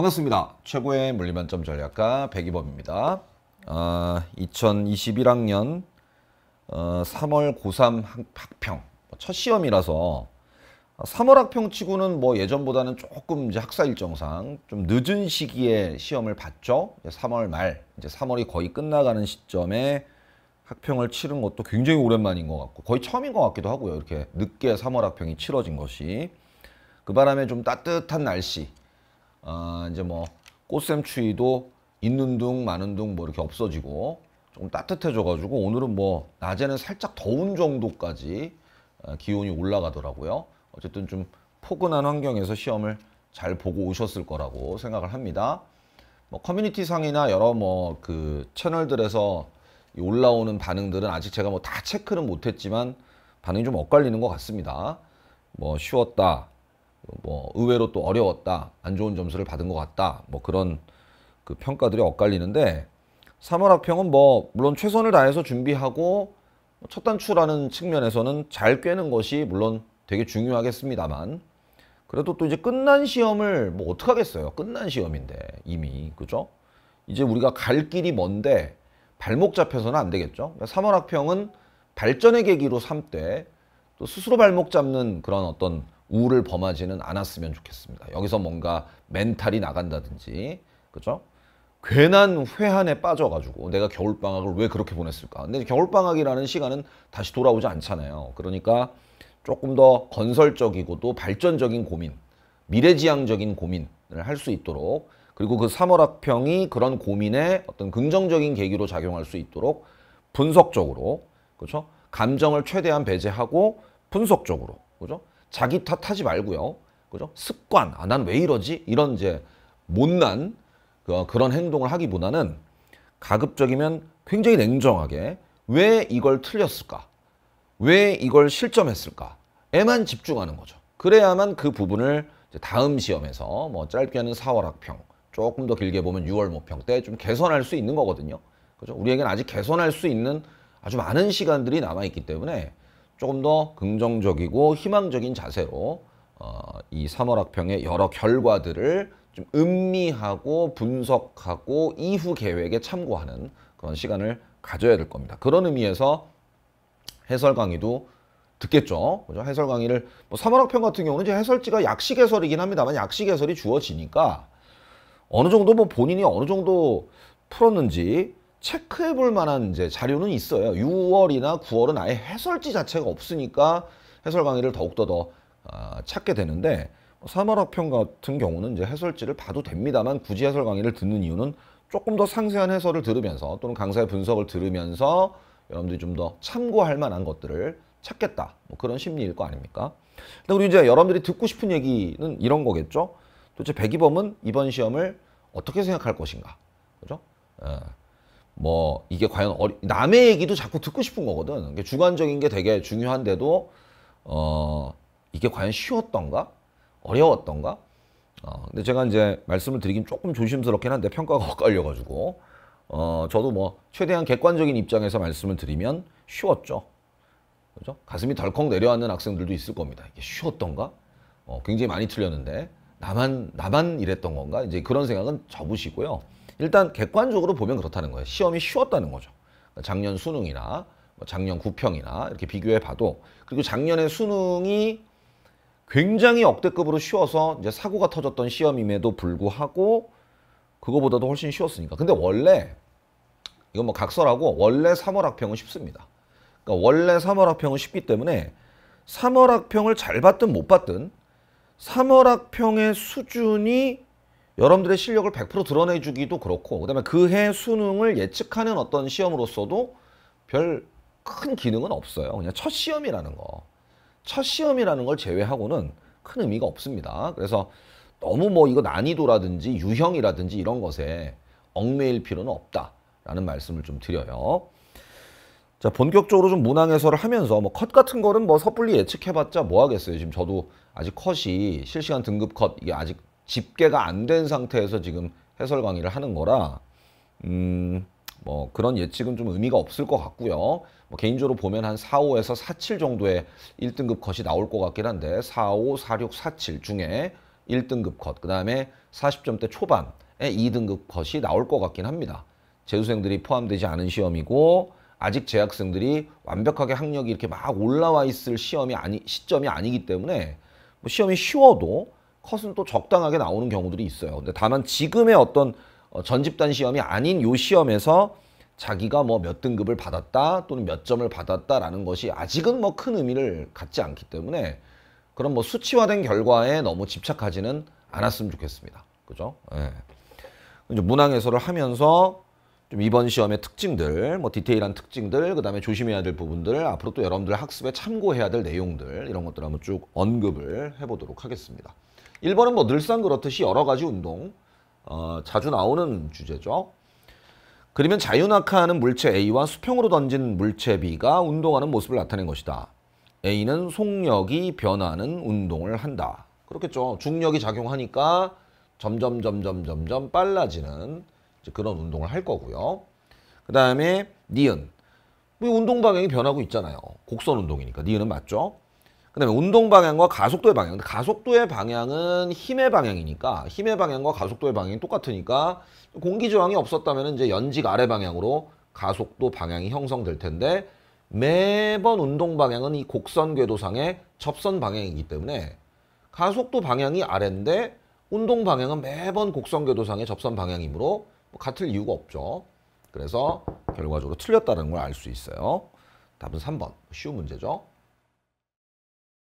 반갑습니다. 최고의 물리만점 전략가 백이범입니다. 아, 어, 2021학년 어, 3월 고3 학평 뭐 첫 시험이라서 3월 아, 학평 치고는 뭐 예전보다는 조금 이제 학사 일정상 좀 늦은 시기에 시험을 봤죠. 3월 말 이제 3월이 거의 끝나가는 시점에 학평을 치른 것도 굉장히 오랜만인 것 같고 거의 처음인 것 같기도 하고요. 이렇게 늦게 3월 학평이 치러진 것이 그 바람에 좀 따뜻한 날씨 어, 이제 뭐 꽃샘추위도 있는 둥 많은 둥뭐 이렇게 없어지고 조금 따뜻해져가지고 오늘은 뭐 낮에는 살짝 더운 정도까지 어, 기온이 올라가더라고요. 어쨌든 좀 포근한 환경에서 시험을 잘 보고 오셨을 거라고 생각을 합니다. 뭐 커뮤니티 상이나 여러 뭐 그 채널들에서 올라오는 반응들은 아직 제가 뭐 다 체크는 못했지만 반응이 좀 엇갈리는 것 같습니다. 뭐 쉬웠다, 뭐 의외로 또 어려웠다, 안 좋은 점수를 받은 것 같다, 뭐 그런 그 평가들이 엇갈리는데 3월 학평은 뭐 물론 최선을 다해서 준비하고 첫 단추라는 측면에서는 잘 꿰는 것이 물론 되게 중요하겠습니다만 그래도 또 이제 끝난 시험을 뭐어떡 하겠어요? 끝난 시험인데 이미 그죠? 이제 우리가 갈 길이 먼데 발목 잡혀서는 안 되겠죠. 그러니까 3월 학평은 발전의 계기로 삼때또 스스로 발목 잡는 그런 어떤 우를 범하지는 않았으면 좋겠습니다. 여기서 뭔가 멘탈이 나간다든지, 그죠? 괜한 회한에 빠져가지고 내가 겨울방학을 왜 그렇게 보냈을까? 근데 겨울방학이라는 시간은 다시 돌아오지 않잖아요. 그러니까 조금 더 건설적이고도 발전적인 고민, 미래지향적인 고민을 할 수 있도록 그리고 그 3월 학평이 그런 고민에 어떤 긍정적인 계기로 작용할 수 있도록 분석적으로, 그렇죠? 감정을 최대한 배제하고 분석적으로, 그렇죠? 자기 탓하지 말고요. 그죠? 습관, 아, 난 왜 이러지? 이런 이제 못난 그, 그런 행동을 하기보다는 가급적이면 굉장히 냉정하게 왜 이걸 틀렸을까? 왜 이걸 실점했을까?에만 집중하는 거죠. 그래야만 그 부분을 다음 시험에서 뭐 짧게 하는 4월 학평, 조금 더 길게 보면 6월 모평 때 좀 개선할 수 있는 거거든요. 그죠? 우리에게는 아직 개선할 수 있는 아주 많은 시간들이 남아있기 때문에 조금 더 긍정적이고 희망적인 자세로 어, 이삼월 학평의 여러 결과들을 좀 음미하고 분석하고 이후 계획에 참고하는 그런 시간을 가져야 될 겁니다. 그런 의미에서 해설 강의도 듣겠죠. 그죠? 해설 강의를 뭐삼월 학평 같은 경우는 이제 해설지가 약식 해설이긴 합니다만 약식 해설이 주어지니까 어느 정도 뭐 본인이 어느 정도 풀었는지 체크해 볼 만한 이제 자료는 있어요. 6월이나 9월은 아예 해설지 자체가 없으니까 해설 강의를 더욱더 더 아, 찾게 되는데 사마학평 뭐 같은 경우는 이제 해설지를 봐도 됩니다만 굳이 해설 강의를 듣는 이유는 조금 더 상세한 해설을 들으면서 또는 강사의 분석을 들으면서 여러분들이 좀 더 참고할 만한 것들을 찾겠다 뭐 그런 심리일 거 아닙니까? 근데 우리 이제 여러분들이 듣고 싶은 얘기는 이런 거겠죠. 도대체 백이범은 이번 시험을 어떻게 생각할 것인가, 그죠? 예. 뭐 이게 과연 어리, 남의 얘기도 자꾸 듣고 싶은 거거든. 주관적인 게 되게 중요한데도 어 이게 과연 쉬웠던가 어려웠던가. 어, 근데 제가 이제 말씀을 드리긴 조금 조심스럽긴 한데 평가가 엇갈려가지고 어, 저도 뭐 최대한 객관적인 입장에서 말씀을 드리면 쉬웠죠. 그죠? 가슴이 덜컥 내려앉는 학생들도 있을 겁니다. 이게 쉬웠던가? 어, 굉장히 많이 틀렸는데 나만 나만 이랬던 건가? 이제 그런 생각은 접으시고요. 일단 객관적으로 보면 그렇다는 거예요. 시험이 쉬웠다는 거죠. 작년 수능이나 뭐 작년 구평이나 이렇게 비교해 봐도 그리고 작년에 수능이 굉장히 억대급으로 쉬워서 이제 사고가 터졌던 시험임에도 불구하고 그거보다도 훨씬 쉬웠으니까. 근데 원래 이건 뭐 각설하고 원래 3월 학평은 쉽습니다. 그러니까 원래 3월 학평은 쉽기 때문에 3월 학평을 잘 봤든 못 봤든 3월 학평의 수준이 여러분들의 실력을 100% 드러내주기도 그렇고 그다음에 그 해 수능을 예측하는 어떤 시험으로서도 별 큰 기능은 없어요. 그냥 첫 시험이라는 거. 첫 시험이라는 걸 제외하고는 큰 의미가 없습니다. 그래서 너무 뭐 이거 난이도라든지 유형이라든지 이런 것에 얽매일 필요는 없다라는 말씀을 좀 드려요. 자 본격적으로 좀 문항 해설을 하면서 뭐 컷 같은 거는 뭐 섣불리 예측해봤자 뭐 하겠어요. 지금 저도 아직 컷이 실시간 등급 컷 이게 아직 집계가 안 된 상태에서 지금 해설 강의를 하는 거라 음, 뭐 그런 예측은 좀 의미가 없을 것 같고요. 뭐 개인적으로 보면 한 4, 5에서 4, 7 정도의 1등급 컷이 나올 것 같긴 한데 4, 5, 4, 6, 4, 7 중에 1등급 컷, 그 다음에 40점대 초반에 2등급 컷이 나올 것 같긴 합니다. 재수생들이 포함되지 않은 시험이고 아직 재학생들이 완벽하게 학력이 이렇게 막 올라와 있을 시험이 아니 시점이 아니기 때문에 뭐 시험이 쉬워도 컷은 또 적당하게 나오는 경우들이 있어요. 근데 다만 지금의 어떤 어, 전집단 시험이 아닌 요 시험에서 자기가 뭐 몇 등급을 받았다 또는 몇 점을 받았다라는 것이 아직은 뭐 큰 의미를 갖지 않기 때문에 그런 뭐 수치화된 결과에 너무 집착하지는 않았으면 좋겠습니다. 그죠? 예. 이제 문항 해설을 하면서 좀 이번 시험의 특징들, 뭐 디테일한 특징들, 그 다음에 조심해야 될 부분들, 앞으로 또 여러분들 학습에 참고해야 될 내용들 이런 것들 한번 쭉 언급을 해보도록 하겠습니다. 1번은 뭐 늘상 그렇듯이 여러 가지 운동 어, 자주 나오는 주제죠. 그러면 자유낙하하는 물체 A와 수평으로 던진 물체 B가 운동하는 모습을 나타낸 것이다. A는 속력이 변하는 운동을 한다. 그렇겠죠. 중력이 작용하니까 점점 점점 점점 빨라지는 그런 운동을 할 거고요. 그 다음에 니은. 운동 방향이 변하고 있잖아요. 곡선 운동이니까 니은은 맞죠. 그다음에 운동 방향과 가속도의 방향. 가속도의 방향은 힘의 방향이니까 힘의 방향과 가속도의 방향이 똑같으니까 공기 저항이 없었다면 이제 연직 아래 방향으로 가속도 방향이 형성될 텐데 매번 운동 방향은 이 곡선 궤도상의 접선 방향이기 때문에 가속도 방향이 아래인데 운동 방향은 매번 곡선 궤도상의 접선 방향이므로 뭐 같을 이유가 없죠. 그래서 결과적으로 틀렸다는 걸 알 수 있어요. 답은 3번. 쉬운 문제죠.